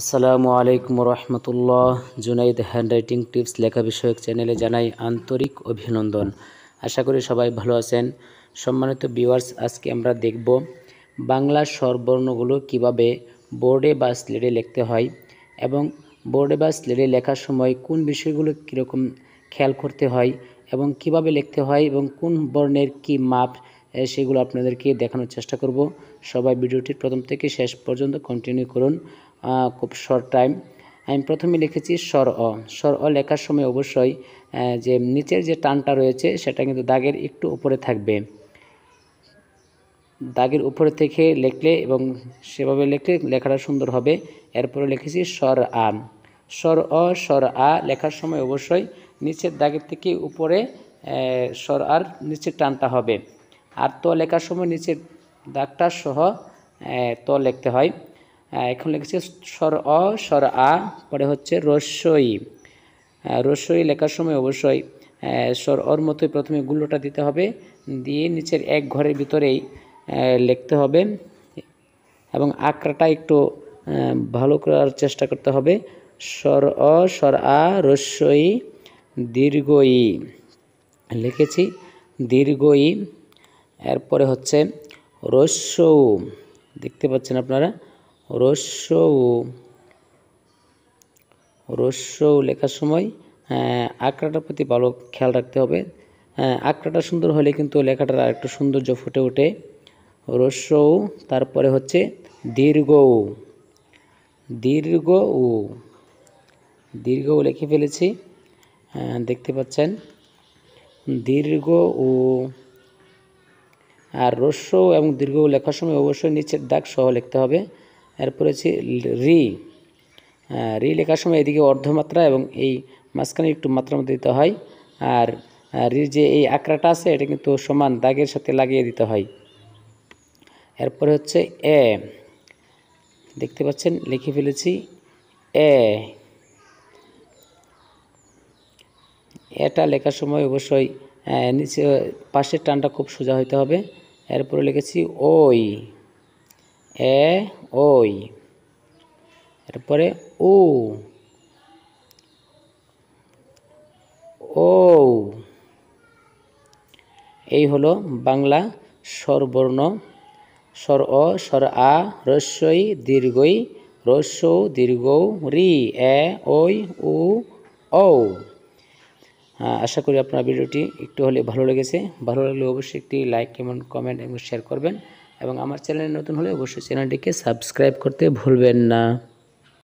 আসসালামু আলাইকুম রহমতুল্লাহ Junaid handwriting tips লেখা বিষয়ক চ্যানেলে জানাই আন্তরিক অভিনন্দন আশা করি সবাই ভালো আছেন সম্মানিত ভিউয়ার্স আজকে আমরা দেখব বাংলা স্বরবর্ণগুলো কিভাবে বোর্ডে বা স্লেডে লিখতে হয় এবং বোর্ডে বা স্লেডে লেখার সময় কোন বিষয়গুলো কীরকম খেয়াল করতে হয় এবং কিভাবে লিখতে হয় এবং কোন বর্ণের কি মাপ সেগুলো আপনাদেরকে দেখানোর চেষ্টা করব সবাই ভিডিওটির প্রথম থেকে শেষ পর্যন্ত কন্টিনিউ করুন খুব শর্ট টাইম আমি প্রথমে লিখেছি স্বর অ স্বর অ লেখার সময় অবশ্যই যে নিচের যে টানটা রয়েছে সেটা কিন্তু দাগের একটু উপরে থাকবে দাগের উপরে থেকে লেখলে এবং সেভাবে লেখলে লেখাটা সুন্দর হবে এরপরে লিখেছি স্বর আ স্বর অ স্বর আ লেখার সময় অবশ্যই নিচের দাগের থেকে উপরে স্বর আর নিচের টানটা হবে আর ত লেখার সময় নিচের দাগটা সহ ত লিখতে হয় এখন লিখেছে স্বর অ স্বর আ পরে হচ্ছে রস্যই রস্যই লেখার সময় অবশ্যই স্বর অর মতোই প্রথমে গুলোটা দিতে হবে দিয়ে নিচের এক ঘরের ভিতরেই লিখতে হবে এবং আঁকড়াটা একটু ভালো করার চেষ্টা করতে হবে স্বর অ স্বর আ রস্যই দীর্ঘই লিখেছি দীর্ঘই এরপরে হচ্ছে রস্য দেখতে পাচ্ছেন আপনারা রস্য রস্য লেখার সময় হ্যাঁ, আঁকড়াটার প্রতি ভালো খেয়াল রাখতে হবে হ্যাঁ, আঁকড়াটা সুন্দর হলে কিন্তু লেখাটার একটু সৌন্দর্য ফুটে ওঠে রস্য তারপরে হচ্ছে দীর্ঘ দীর্ঘ ও দীর্ঘ লিখে ফেলেছি হ্যাঁ, দেখতে পাচ্ছেন দীর্ঘ ও আর রস্য এবং দীর্ঘ লেখার সময় অবশ্যই নিচের দাগ সহ লিখতে হবে এরপরে হচ্ছে রি হ্যাঁ, রি লেখার সময় এদিকে অর্ধমাত্রা এবং এই মাঝখানে একটু মাত্রার মধ্যে দিতে হয় আর হ্যাঁ, রির যে এই আঁকড়াটা আছে এটা কিন্তু সমান দাগের সাথে লাগিয়ে দিতে হয় এরপরে হচ্ছে এ দেখতে পাচ্ছেন লিখে ফেলেছি এ এটা লেখার সময় অবশ্যই হ্যাঁ, নিচে পাশের টানটা খুব সোজা হইতে হবে এরপরে লিখেছি ওই এ ওই এরপরে ও ও এই হলো বাংলা স্বরবর্ণ স্বর অ স্বর আ রস্যই দীর্ঘই রস্য দীর্ঘ রি এ ওই উ ঔ হ্যাঁ, আশা করি আপনার ভিডিওটি একটু হলে ভালো লেগেছে ভালো লাগলে অবশ্যই একটি লাইক এবং কমেন্ট এবং শেয়ার করবেন এবং আমার চ্যানেল নতুন হলে অবশ্যই চ্যানেলটিকে সাবস্ক্রাইব করতে ভুলবেন না